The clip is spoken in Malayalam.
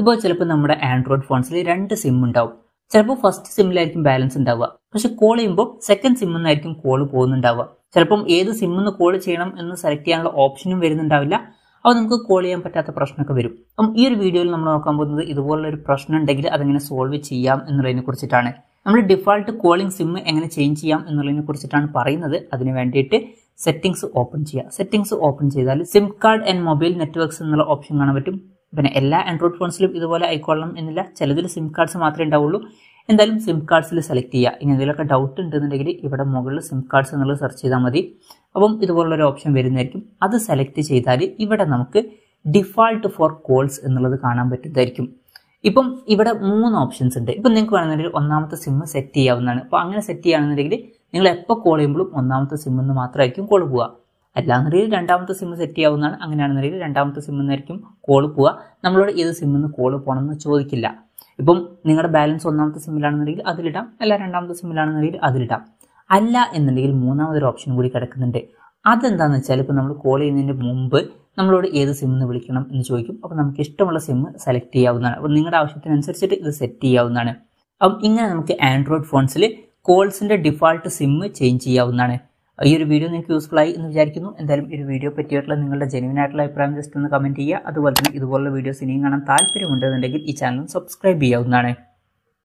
ഇപ്പോൾ ചിലപ്പോൾ നമ്മുടെ ആൻഡ്രോയിഡ് ഫോൺസിൽ രണ്ട് സിം ഉണ്ടാവും ചിലപ്പോൾ ഫസ്റ്റ് സിമ്മിലായിരിക്കും ബാലൻസ് ഉണ്ടാവുക പക്ഷെ കോൾ ചെയ്യുമ്പോൾ സെക്കൻഡ് സിമ്മിൽ നിന്നായിരിക്കും കോൾ പോകുന്നുണ്ടാവുക ചിലപ്പം ഏത് സിമ്മിൽ നിന്ന് കോൾ ചെയ്യണം എന്ന് സെലക്ട് ചെയ്യാനുള്ള ഓപ്ഷനും വരുന്നുണ്ടാവില്ല അപ്പോൾ നമുക്ക് കോൾ ചെയ്യാൻ പറ്റാത്ത പ്രശ്നമൊക്കെ വരും അപ്പം ഈ ഒരു വീഡിയോയിൽ നമ്മൾ നോക്കാൻ പോകുന്നത് ഇതുപോലുള്ള ഒരു പ്രശ്നം ഉണ്ടെങ്കിൽ അതെങ്ങനെ സോൾവ് ചെയ്യാം എന്നുള്ളതിനെ കുറിച്ചിട്ടാണ് നമ്മൾ ഡിഫോൾട്ട് കോളിംഗ് സിം എങ്ങനെ ചേഞ്ച് ചെയ്യാം എന്നുള്ളതിനെ കുറിച്ചിട്ടാണ് പറയുന്നത് അതിന് വേണ്ടിയിട്ട് സെറ്റിംഗ്സ് ഓപ്പൺ ചെയ്യുക സെറ്റിംഗ്സ് ഓപ്പൺ ചെയ്താൽ SIM card and mobile networks എന്നുള്ള ഓപ്ഷൻ കാണാൻ പറ്റും പിന്നെ എല്ലാ ആൻഡ്രോയിഡ് ഫോൺസിലും ഇതുപോലെ ആയിക്കൊള്ളണം എന്നില്ല ചിലതിൽ സിം കാർഡ്സ് മാത്രമേ ഉണ്ടാവുള്ളൂ എന്തായാലും സിം കാർഡ്സിൽ സെലക്ട് ചെയ്യുക ഇനി എന്തെങ്കിലുമൊക്കെ ഡൗട്ട് ഉണ്ടെന്നുണ്ടെങ്കിൽ ഇവിടെ മുകളിൽ സിം കാർഡ്സ് എന്നുള്ളത് സെർച്ച് ചെയ്താൽ മതി അപ്പം ഇതുപോലുള്ളൊരു ഓപ്ഷൻ വരുന്നതായിരിക്കും അത് സെലക്ട് ചെയ്താൽ ഇവിടെ നമുക്ക് ഡിഫാൾട്ട് ഫോർ കോൾസ് എന്നുള്ളത് കാണാൻ പറ്റുന്നതായിരിക്കും ഇപ്പം ഇവിടെ മൂന്ന് ഓപ്ഷൻസ് ഉണ്ട് ഇപ്പം നിങ്ങൾക്ക് വേണമെന്നുണ്ടെങ്കിൽ ഒന്നാമത്തെ സിം സെറ്റ് ചെയ്യാവുന്നതാണ് അപ്പോൾ അങ്ങനെ സെറ്റ് ചെയ്യുകയാണെന്നുണ്ടെങ്കിൽ നിങ്ങൾ എപ്പോൾ കോൾ ചെയ്യുമ്പോഴും ഒന്നാമത്തെ സിമ്മിൽ നിന്ന് മാത്രമായിരിക്കും കോൾ പോവുക അല്ലാന്നുണ്ടെങ്കിൽ രണ്ടാമത്തെ സിമ്മ് സെറ്റ് ചെയ്യാവുന്നതാണ് അങ്ങനെയാണെന്നുണ്ടെങ്കിൽ രണ്ടാമത്തെ സിമ്മിൽ നിന്നായിരിക്കും കോൾ പോവുക നമ്മളോട് ഏത് സിമ്മിൽ നിന്ന് കോൾ പോകണമെന്ന് ചോദിക്കില്ല ഇപ്പം നിങ്ങളുടെ ബാലൻസ് ഒന്നാമത്തെ സിമ്മിലാണെന്നുണ്ടെങ്കിൽ അതിലിടാം അല്ല രണ്ടാമത്തെ സിമ്മിലാണെന്നുണ്ടെങ്കിൽ അതിലിടാം അല്ല എന്നുണ്ടെങ്കിൽ മൂന്നാമതൊരു ഓപ്ഷൻ കൂടി കിടക്കുന്നുണ്ട് അതെന്താണെന്ന് വെച്ചാൽ ഇപ്പോൾ നമ്മൾ കോൾ ചെയ്യുന്നതിന് മുമ്പ് നമ്മളോട് ഏത് സിമ്മിൽ വിളിക്കണം എന്ന് ചോദിക്കും അപ്പോൾ നമുക്ക് ഇഷ്ടമുള്ള സിം സെലക്ട് ചെയ്യാവുന്നതാണ് അപ്പോൾ നിങ്ങളുടെ ആവശ്യത്തിനനുസരിച്ചിട്ട് ഇത് സെറ്റ് ചെയ്യാവുന്നതാണ് അപ്പം ഇങ്ങനെ നമുക്ക് ആൻഡ്രോയിഡ് ഫോൺസിൽ കോൾസിൻ്റെ ഡിഫാൾട്ട് സിമ്മ് ചേഞ്ച് ചെയ്യാവുന്നതാണ് ഈ ഒരു വീഡിയോ നിങ്ങൾക്ക് യൂസ്ഫുൾ ആയി എന്ന് വിചാരിക്കുന്നു എന്തായാലും ഈ ഒരു വീഡിയോ പറ്റിയിട്ടുള്ള നിങ്ങളുടെ ജെനുവിൻ ആയിട്ടുള്ള അഭിപ്രായം ജസ്റ്റ് ഒന്ന് കമൻറ്റ് ചെയ്യുക അതുപോലെ തന്നെ ഇതുപോലുള്ള വീഡിയോസ് ഇനിയും കാണാൻ താല്പര്യമുണ്ടെന്നുണ്ടെങ്കിൽ ഈ ചാനൽ സബ്സ്ക്രൈബ് ചെയ്യാവുന്നതാണ്